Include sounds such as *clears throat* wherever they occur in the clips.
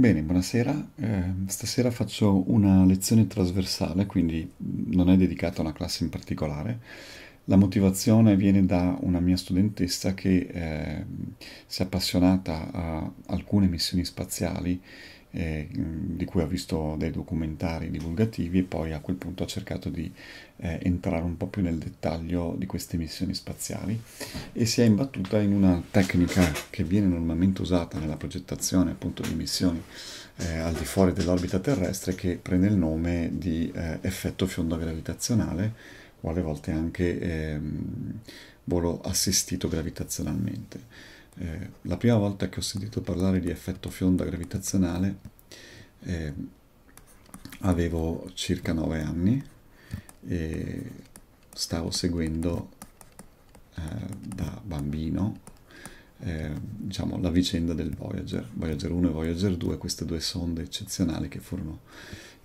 Bene, buonasera. Eh, stasera faccio una lezione trasversale, quindi non è dedicata a una classe in particolare. La motivazione viene da una mia studentessa che eh, si è appassionata a alcune missioni spaziali eh, di cui ha visto dei documentari divulgativi e poi a quel punto ha cercato di eh, entrare un po' più nel dettaglio di queste missioni spaziali e si è imbattuta in una tecnica che viene normalmente usata nella progettazione appunto di missioni eh, al di fuori dell'orbita terrestre che prende il nome di eh, effetto fionda gravitazionale o alle volte anche ehm, volo assistito gravitazionalmente. Eh, la prima volta che ho sentito parlare di effetto fionda gravitazionale eh, avevo circa 9 anni e stavo seguendo eh, da bambino eh, diciamo, la vicenda del Voyager, Voyager 1 e Voyager 2, queste due sonde eccezionali che furono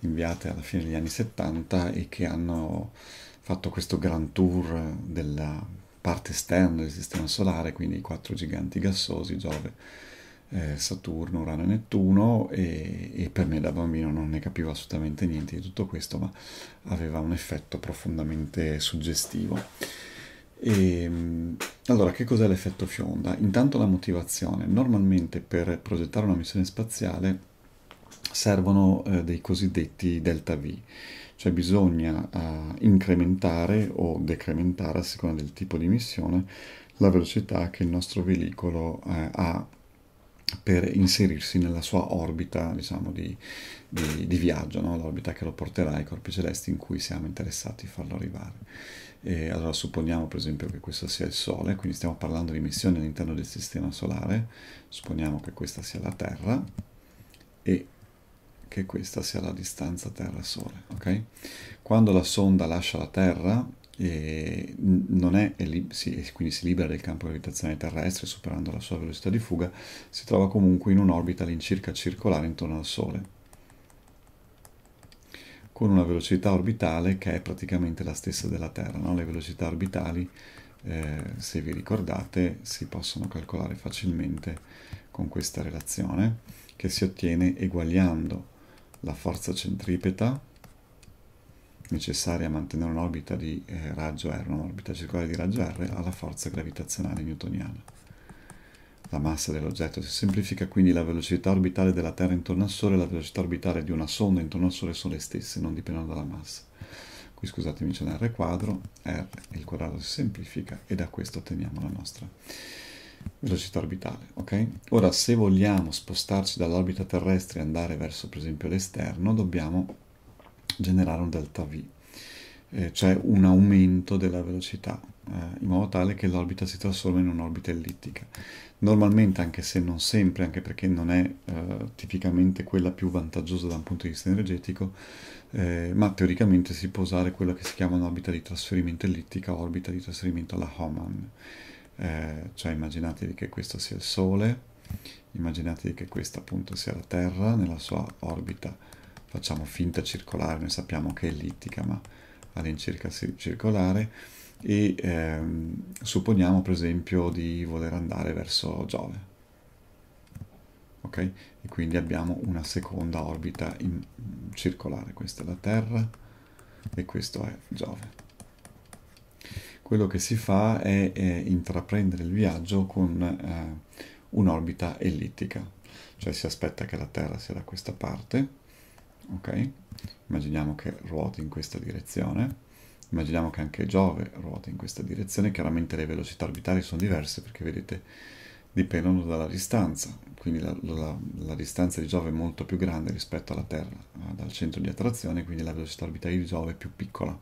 inviate alla fine degli anni 70 e che hanno fatto questo grand tour della parte esterna del sistema solare, quindi i quattro giganti gassosi, Giove, eh, Saturno, Urano e Nettuno, e, e, per me da bambino non ne capivo assolutamente niente di tutto questo, ma aveva un effetto profondamente suggestivo. E, ehm, allora, che cos'è l'effetto fionda? Intanto la motivazione. Normalmente per progettare una missione spaziale servono eh, dei cosiddetti delta V cioè bisogna uh, incrementare o decrementare a seconda del tipo di missione la velocità che il nostro veicolo uh, ha per inserirsi nella sua orbita diciamo, di, di, di, viaggio, no? l'orbita che lo porterà ai corpi celesti in cui siamo interessati a farlo arrivare. E allora supponiamo per esempio che questo sia il Sole, quindi stiamo parlando di missioni all'interno del Sistema Solare, supponiamo che questa sia la Terra e che questa sia la distanza Terra-Sole. Okay? Quando la sonda lascia la Terra, e non è sì, quindi si libera del campo gravitazionale terrestre superando la sua velocità di fuga, si trova comunque in un'orbita all'incirca circolare intorno al Sole, con una velocità orbitale che è praticamente la stessa della Terra. No? Le velocità orbitali, eh, se vi ricordate, si possono calcolare facilmente con questa relazione che si ottiene eguagliando la forza centripeta necessaria a mantenere un'orbita di eh, raggio R, un'orbita circolare di raggio R, alla forza gravitazionale newtoniana. La massa dell'oggetto si semplifica, quindi la velocità orbitale della Terra intorno al Sole e la velocità orbitale di una sonda intorno al Sole sono le stesse, non dipendono dalla massa. Qui scusatemi c'è un R quadro, R il quadrato si semplifica e da questo otteniamo la nostra velocità orbitale. ok? Ora, se vogliamo spostarci dall'orbita terrestre e andare verso, per esempio, l'esterno, dobbiamo generare un delta V, eh, cioè un aumento della velocità, eh, in modo tale che l'orbita si trasforma in un'orbita ellittica. Normalmente, anche se non sempre, anche perché non è eh, tipicamente quella più vantaggiosa da un punto di vista energetico, eh, ma teoricamente si può usare quella che si chiama un'orbita di trasferimento ellittica o orbita di trasferimento alla Hohmann eh, cioè immaginatevi che questo sia il Sole, immaginatevi che questa appunto sia la Terra nella sua orbita, facciamo finta circolare, noi sappiamo che è ellittica ma all'incirca circolare, e ehm, supponiamo per esempio di voler andare verso Giove. Ok? E quindi abbiamo una seconda orbita in, circolare, questa è la Terra e questo è Giove quello che si fa è, è intraprendere il viaggio con eh, un'orbita ellittica, cioè si aspetta che la Terra sia da questa parte, ok? Immaginiamo che ruoti in questa direzione, immaginiamo che anche Giove ruoti in questa direzione, chiaramente le velocità orbitali sono diverse perché vedete dipendono dalla distanza, quindi la, la, la, distanza di Giove è molto più grande rispetto alla Terra, eh, dal centro di attrazione, quindi la velocità orbitale di Giove è più piccola.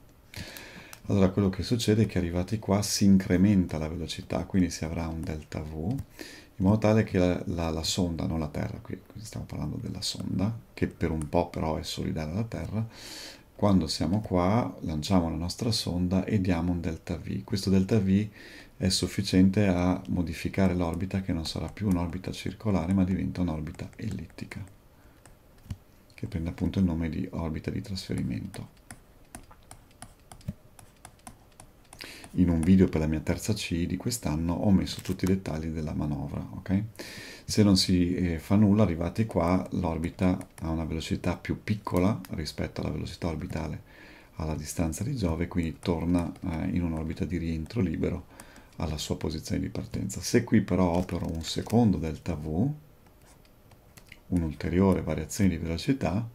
Allora quello che succede è che arrivati qua si incrementa la velocità, quindi si avrà un delta V, in modo tale che la, la, la sonda, non la Terra, qui stiamo parlando della sonda, che per un po' però è solidale alla Terra, quando siamo qua lanciamo la nostra sonda e diamo un delta V. Questo delta V è sufficiente a modificare l'orbita che non sarà più un'orbita circolare ma diventa un'orbita ellittica, che prende appunto il nome di orbita di trasferimento. in un video per la mia terza C di quest'anno ho messo tutti i dettagli della manovra, ok? Se non si eh, fa nulla, arrivati qua, l'orbita ha una velocità più piccola rispetto alla velocità orbitale alla distanza di Giove, quindi torna eh, in un'orbita di rientro libero alla sua posizione di partenza. Se qui però opero un secondo delta V, un'ulteriore variazione di velocità,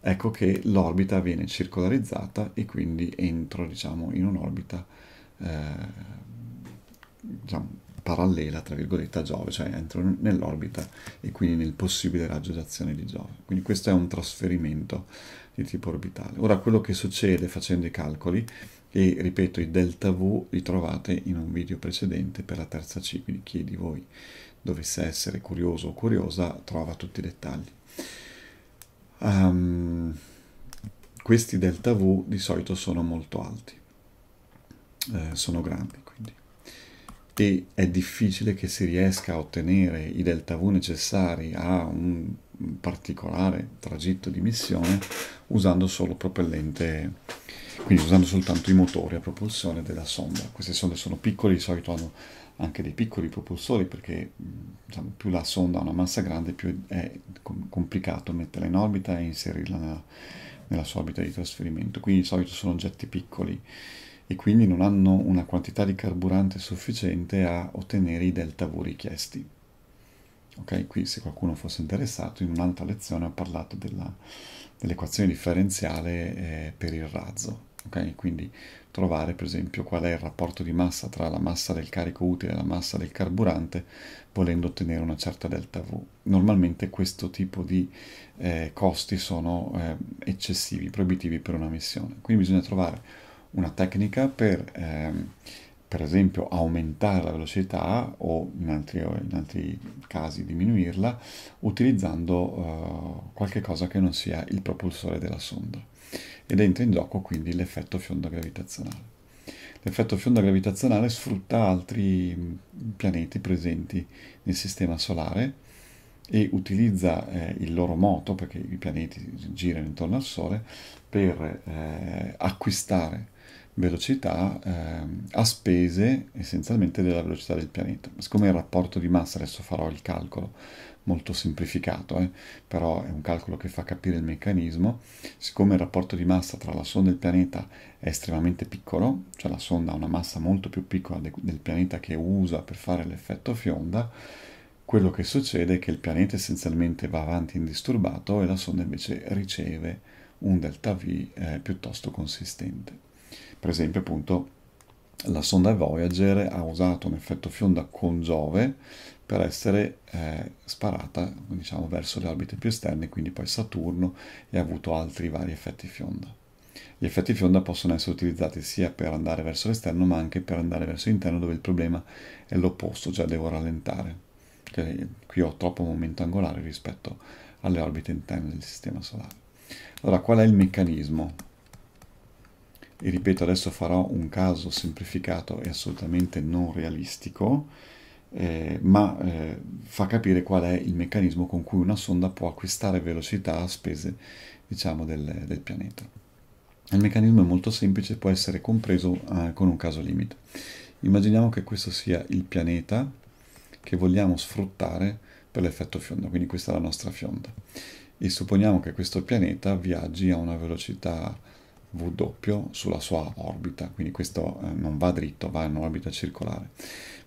ecco che l'orbita viene circolarizzata e quindi entro diciamo, in un'orbita eh, diciamo, parallela tra virgolette a Giove, cioè entro nell'orbita e quindi nel possibile raggio d'azione di Giove. Quindi questo è un trasferimento di tipo orbitale. Ora quello che succede facendo i calcoli e ripeto i delta V li trovate in un video precedente per la terza C, quindi chi di voi dovesse essere curioso o curiosa trova tutti i dettagli. Um, questi delta V di solito sono molto alti eh, sono grandi quindi. e è difficile che si riesca a ottenere i delta V necessari a un particolare tragitto di missione usando solo propellente quindi usando soltanto i motori a propulsione della sonda queste sonde sono piccole di solito hanno anche dei piccoli propulsori perché diciamo, più la sonda ha una massa grande più è complicato metterla in orbita e inserirla nella, nella sua orbita di trasferimento quindi di solito sono oggetti piccoli e quindi non hanno una quantità di carburante sufficiente a ottenere i delta V richiesti. Ok, qui se qualcuno fosse interessato, in un'altra lezione ho parlato dell'equazione differenziale eh, per il razzo. Okay? Quindi trovare per esempio qual è il rapporto di massa tra la massa del carico utile e la massa del carburante volendo ottenere una certa delta V. Normalmente questo tipo di eh, costi sono eh, eccessivi, proibitivi per una missione. Quindi bisogna trovare una tecnica per, ehm, per esempio, aumentare la velocità o in altri, in altri casi diminuirla utilizzando eh, qualche cosa che non sia il propulsore della sonda. Ed entra in gioco quindi l'effetto fionda gravitazionale. L'effetto fionda gravitazionale sfrutta altri mm, pianeti presenti nel Sistema Solare e utilizza eh, il loro moto, perché i pianeti girano intorno al Sole, per eh, acquistare velocità ehm, a spese essenzialmente della velocità del pianeta. Siccome il rapporto di massa, adesso farò il calcolo molto semplificato, eh, però è un calcolo che fa capire il meccanismo, siccome il rapporto di massa tra la sonda e il pianeta è estremamente piccolo, cioè la sonda ha una massa molto più piccola de- del pianeta che usa per fare l'effetto fionda, quello che succede è che il pianeta essenzialmente va avanti indisturbato e la sonda invece riceve un delta V eh, piuttosto consistente. Per esempio, appunto, la sonda Voyager ha usato un effetto fionda con Giove per essere eh, sparata diciamo, verso le orbite più esterne, quindi poi Saturno e ha avuto altri vari effetti fionda. Gli effetti fionda possono essere utilizzati sia per andare verso l'esterno ma anche per andare verso l'interno dove il problema è l'opposto, cioè devo rallentare. Cioè, qui ho troppo momento angolare rispetto alle orbite interne del Sistema Solare. Allora, qual è il meccanismo? e ripeto adesso farò un caso semplificato e assolutamente non realistico, eh, ma eh, fa capire qual è il meccanismo con cui una sonda può acquistare velocità a spese diciamo, del, del pianeta. Il meccanismo è molto semplice può essere compreso eh, con un caso limite. Immaginiamo che questo sia il pianeta che vogliamo sfruttare per l'effetto fionda, quindi questa è la nostra fionda. E supponiamo che questo pianeta viaggi a una velocità W sulla sua orbita, quindi questo eh, non va dritto, va in orbita circolare.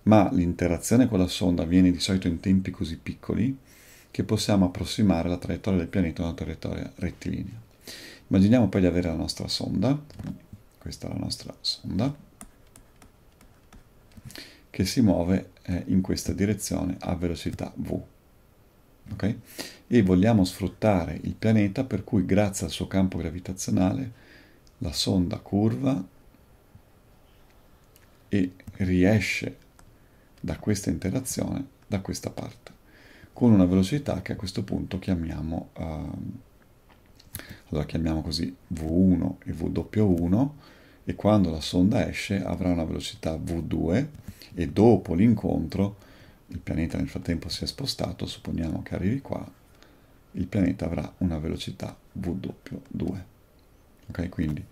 Ma l'interazione con la sonda avviene di solito in tempi così piccoli che possiamo approssimare la traiettoria del pianeta a una traiettoria rettilinea. Immaginiamo poi di avere la nostra sonda, questa è la nostra sonda, che si muove eh, in questa direzione a velocità V. Okay? E vogliamo sfruttare il pianeta per cui grazie al suo campo gravitazionale la sonda curva e riesce da questa interazione da questa parte con una velocità che a questo punto chiamiamo, ehm, allora chiamiamo così V1 e W1 e quando la sonda esce avrà una velocità V2 e dopo l'incontro il pianeta nel frattempo si è spostato, supponiamo che arrivi qua, il pianeta avrà una velocità W2 ok quindi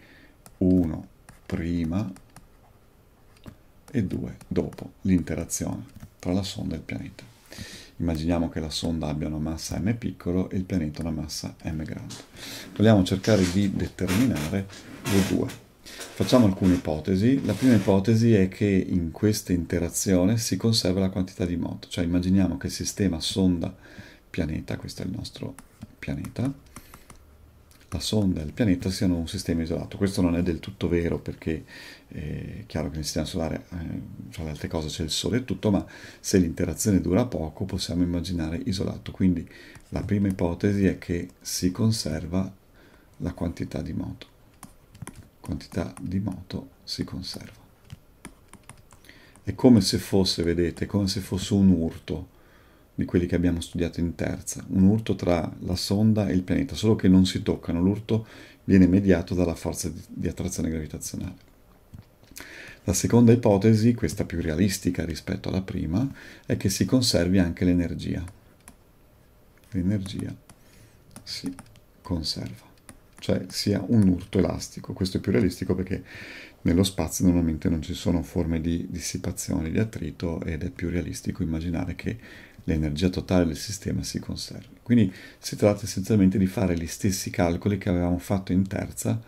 1 prima e 2 dopo l'interazione tra la sonda e il pianeta immaginiamo che la sonda abbia una massa m piccolo e il pianeta una massa m grande vogliamo cercare di determinare le due facciamo alcune ipotesi la prima ipotesi è che in questa interazione si conserva la quantità di moto cioè immaginiamo che il sistema sonda pianeta questo è il nostro pianeta la sonda e il pianeta siano un sistema isolato. Questo non è del tutto vero perché eh, è chiaro che nel sistema solare, tra eh, le altre cose, c'è il Sole e tutto, ma se l'interazione dura poco possiamo immaginare isolato. Quindi la prima ipotesi è che si conserva la quantità di moto. Quantità di moto si conserva. È come se fosse, vedete, come se fosse un urto di quelli che abbiamo studiato in terza, un urto tra la sonda e il pianeta, solo che non si toccano, l'urto viene mediato dalla forza di attrazione gravitazionale. La seconda ipotesi, questa più realistica rispetto alla prima, è che si conservi anche l'energia. L'energia si conserva, cioè sia un urto elastico. Questo è più realistico perché nello spazio normalmente non ci sono forme di dissipazione, di attrito ed è più realistico immaginare che l'energia totale del sistema si conserva. Quindi si tratta essenzialmente di fare gli stessi calcoli che avevamo fatto in terza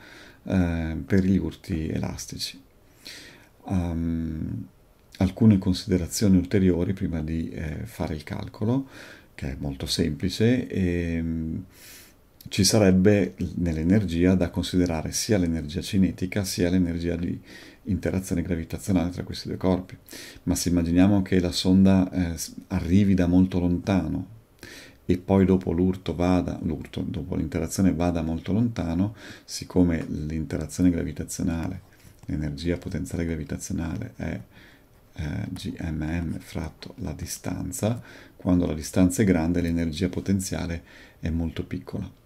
eh, per gli urti elastici. Um, alcune considerazioni ulteriori prima di eh, fare il calcolo, che è molto semplice, e, um, ci sarebbe nell'energia da considerare sia l'energia cinetica sia l'energia di interazione gravitazionale tra questi due corpi. Ma se immaginiamo che la sonda eh, arrivi da molto lontano e poi dopo l'urto vada, l'urto, dopo l'interazione vada molto lontano, siccome l'interazione gravitazionale, l'energia potenziale gravitazionale è eh, gmm fratto la distanza, quando la distanza è grande l'energia potenziale è molto piccola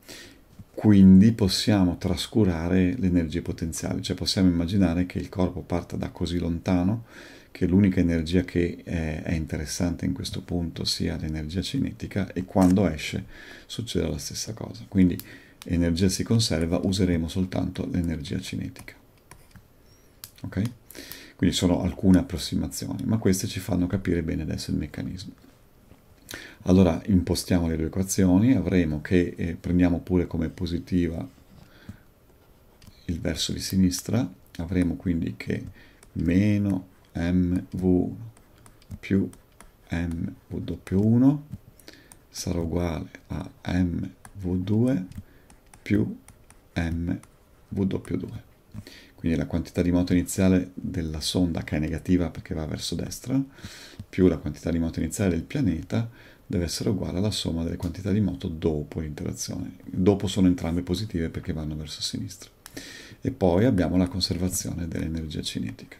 quindi possiamo trascurare le energie potenziali, cioè possiamo immaginare che il corpo parta da così lontano che l'unica energia che è interessante in questo punto sia l'energia cinetica e quando esce succede la stessa cosa. Quindi energia si conserva, useremo soltanto l'energia cinetica. Ok? Quindi sono alcune approssimazioni, ma queste ci fanno capire bene adesso il meccanismo. Allora impostiamo le due equazioni, avremo che eh, prendiamo pure come positiva il verso di sinistra, avremo quindi che meno mv più mv1 sarà uguale a mv2 più mv2. Quindi la quantità di moto iniziale della sonda, che è negativa perché va verso destra, più la quantità di moto iniziale del pianeta, deve essere uguale alla somma delle quantità di moto dopo l'interazione. Dopo sono entrambe positive perché vanno verso sinistra. E poi abbiamo la conservazione dell'energia cinetica.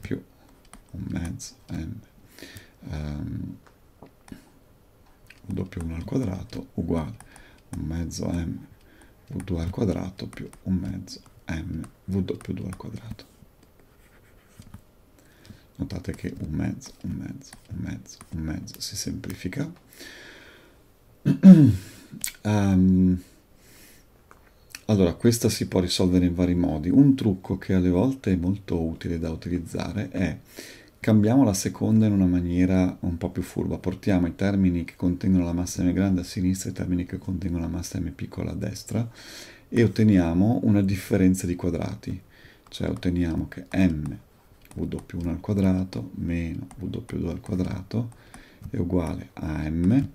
Più un mezzo m um, W1 al quadrato uguale un mezzo m V2 al quadrato più un mezzo m V2 al quadrato notate che un mezzo, un mezzo, un mezzo, un mezzo si semplifica. um, *clears throat* allora, questa si può risolvere in vari modi. Un trucco che alle volte è molto utile da utilizzare è cambiamo la seconda in una maniera un po' più furba. Portiamo i termini che contengono la massa m grande a sinistra e i termini che contengono la massa m piccola a destra e otteniamo una differenza di quadrati. Cioè otteniamo che m w1 al quadrato meno w2 al quadrato è uguale a m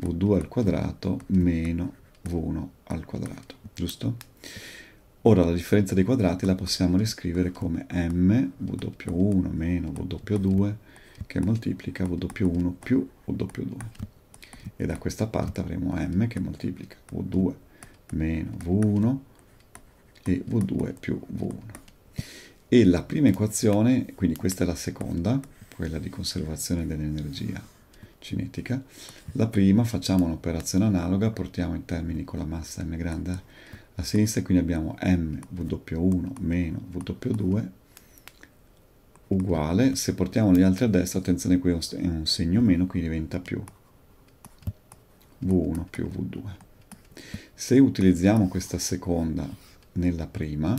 v2 al quadrato meno v1 al quadrato, giusto? Ora la differenza dei quadrati la possiamo riscrivere come m w1 meno w2 che moltiplica w1 più w2 e da questa parte avremo m che moltiplica v2 meno v1 e v2 più v1 e la prima equazione, quindi questa è la seconda, quella di conservazione dell'energia cinetica, la prima facciamo un'operazione analoga, portiamo in termini con la massa m grande a sinistra, quindi abbiamo mw1 meno w2 uguale, se portiamo gli altri a destra, attenzione qui è un segno meno, quindi diventa più v1 più v2. Se utilizziamo questa seconda nella prima,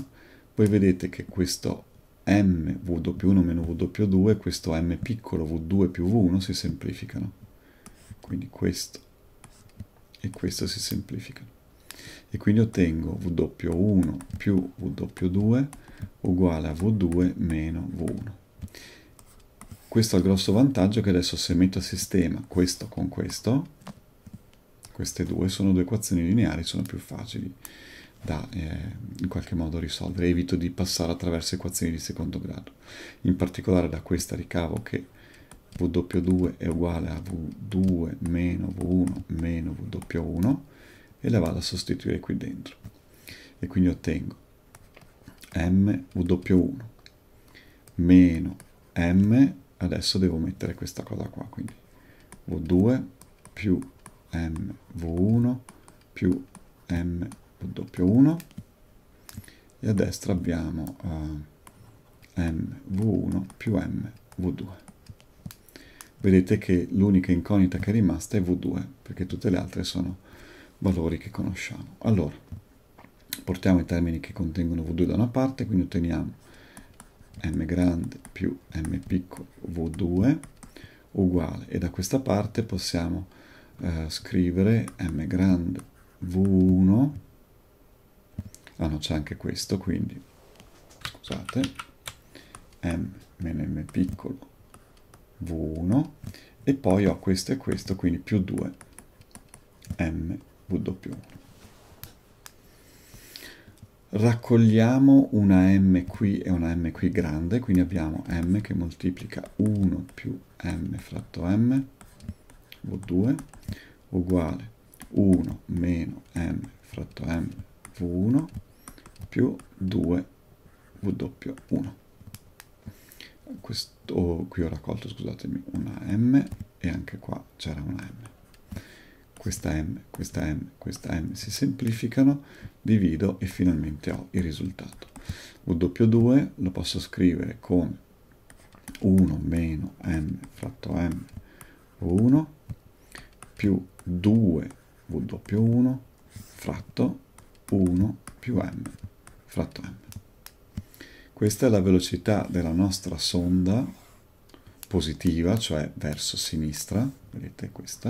voi vedete che questo m w1 meno w2, questo m piccolo v2 più v1 si semplificano. Quindi questo e questo si semplificano. E quindi ottengo w1 più w2 uguale a v2 meno v1. Questo ha il grosso vantaggio che adesso se metto a sistema questo con questo, queste due sono due equazioni lineari, sono più facili da eh, in qualche modo risolvere, evito di passare attraverso equazioni di secondo grado. In particolare da questa ricavo che W2 è uguale a V2 meno V1 meno W1 e la vado a sostituire qui dentro. E quindi ottengo MW1 meno M, adesso devo mettere questa cosa qua, quindi V2 più MV1 più MV1 doppio 1 e a destra abbiamo uh, eh, mv1 più mv2 vedete che l'unica incognita che è rimasta è v2 perché tutte le altre sono valori che conosciamo allora portiamo i termini che contengono v2 da una parte quindi otteniamo m grande più m piccolo v2 uguale e da questa parte possiamo uh, scrivere m grande v1 ah no c'è anche questo quindi scusate m meno m piccolo v1 e poi ho questo e questo quindi più 2 m w1 raccogliamo una m qui e una m qui grande quindi abbiamo m che moltiplica 1 più m fratto m v2 uguale 1 meno m fratto m v1 più 2 W1 questo oh, qui ho raccolto scusatemi una M e anche qua c'era una M questa M, questa M, questa M si semplificano divido e finalmente ho il risultato W2 lo posso scrivere come 1 meno M fratto M 1 più 2 W1 fratto 1 più M fratto m. Questa è la velocità della nostra sonda positiva, cioè verso sinistra, vedete questa,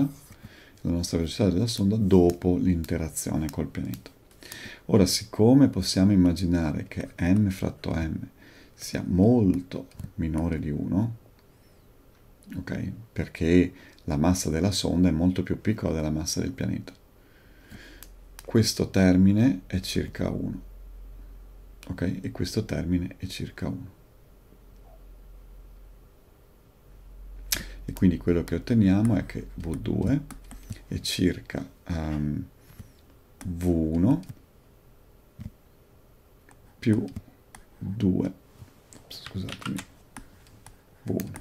la nostra velocità della sonda dopo l'interazione col pianeta. Ora, siccome possiamo immaginare che m fratto m sia molto minore di 1, ok? Perché la massa della sonda è molto più piccola della massa del pianeta. Questo termine è circa 1 ok? E questo termine è circa 1. E quindi quello che otteniamo è che V2 è circa um, ehm, V1 più 2, scusatemi, V1.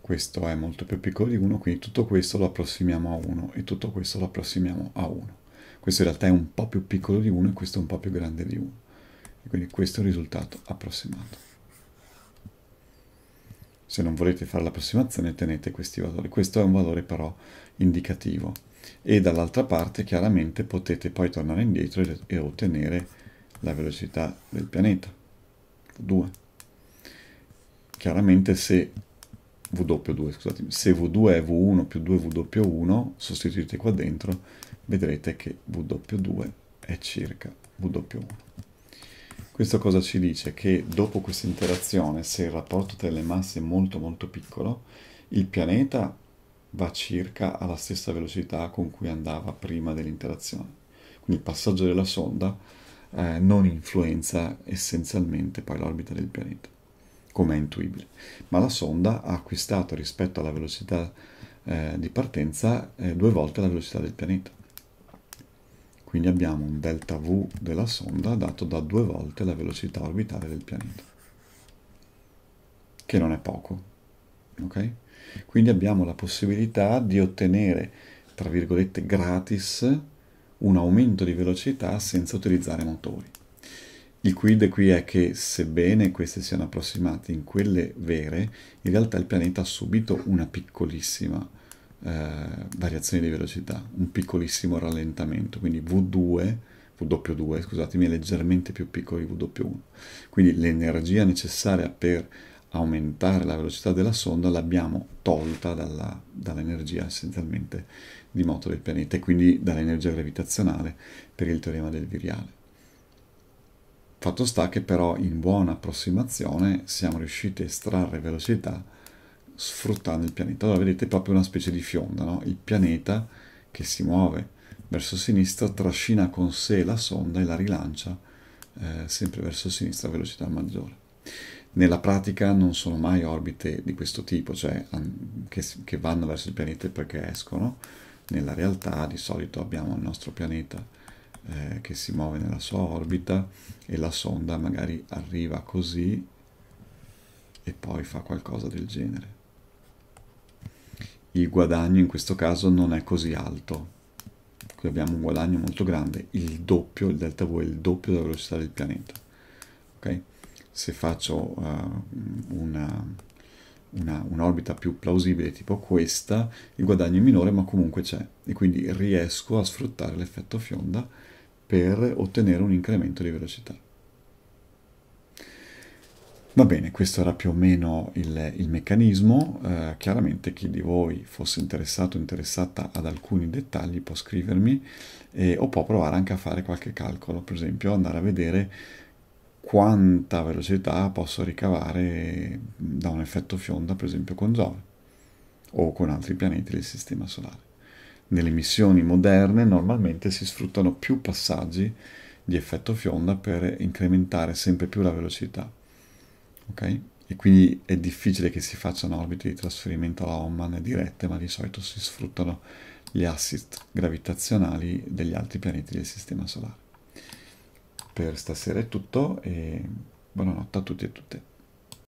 Questo è molto più piccolo di 1, quindi tutto questo lo approssimiamo a 1 e tutto questo lo approssimiamo a 1. Questo in realtà è un po' più piccolo di 1 e questo è un po' più grande di 1 e quindi questo è il risultato approssimato se non volete fare l'approssimazione tenete questi valori questo è un valore però indicativo e dall'altra parte chiaramente potete poi tornare indietro e, e ottenere la velocità del pianeta V2 chiaramente se W2 scusatemi se V2 è V1 più 2W1 sostituite qua dentro vedrete che W2 è circa W1 questo cosa ci dice? Che dopo questa interazione, se il rapporto tra le masse è molto molto piccolo, il pianeta va circa alla stessa velocità con cui andava prima dell'interazione. Quindi il passaggio della sonda eh, non influenza essenzialmente poi l'orbita del pianeta, come è intuibile. Ma la sonda ha acquistato rispetto alla velocità eh, di partenza eh, due volte la velocità del pianeta. Quindi abbiamo un delta V della sonda dato da due volte la velocità orbitale del pianeta, che non è poco. Okay? Quindi abbiamo la possibilità di ottenere, tra virgolette, gratis un aumento di velocità senza utilizzare motori. Il quid qui è che, sebbene questi siano approssimati in quelle vere, in realtà il pianeta ha subito una piccolissima velocità eh, variazioni di velocità, un piccolissimo rallentamento, quindi V2, W2 scusatemi, è leggermente più piccolo di W1. Quindi l'energia necessaria per aumentare la velocità della sonda l'abbiamo tolta dall'energia essenzialmente di moto del pianeta e quindi dall'energia gravitazionale per il teorema del viriale. Fatto sta che però in buona approssimazione siamo riusciti a estrarre velocità sfruttando il pianeta. Allora vedete proprio una specie di fionda, no? il pianeta che si muove verso sinistra, trascina con sé la sonda e la rilancia eh, sempre verso sinistra a velocità maggiore. Nella pratica non sono mai orbite di questo tipo, cioè che, che vanno verso il pianeta perché escono. Nella realtà di solito abbiamo il nostro pianeta eh, che si muove nella sua orbita e la sonda magari arriva così e poi fa qualcosa del genere il guadagno in questo caso non è così alto. Qui abbiamo un guadagno molto grande, il doppio, il delta V è il doppio della velocità del pianeta. Okay? Se faccio uh, un'orbita un più plausibile tipo questa, il guadagno è minore ma comunque c'è e quindi riesco a sfruttare l'effetto fionda per ottenere un incremento di velocità. Va bene, questo era più o meno il, il meccanismo, eh, chiaramente chi di voi fosse interessato o interessata ad alcuni dettagli può scrivermi eh, o può provare anche a fare qualche calcolo, per esempio andare a vedere quanta velocità posso ricavare da un effetto fionda, per esempio con Giove o con altri pianeti del Sistema Solare. Nelle missioni moderne normalmente si sfruttano più passaggi di effetto fionda per incrementare sempre più la velocità ok? E quindi è difficile che si facciano orbite di trasferimento alla Oman dirette, ma di solito si sfruttano gli assist gravitazionali degli altri pianeti del Sistema Solare. Per stasera è tutto e buonanotte a tutti e a tutte.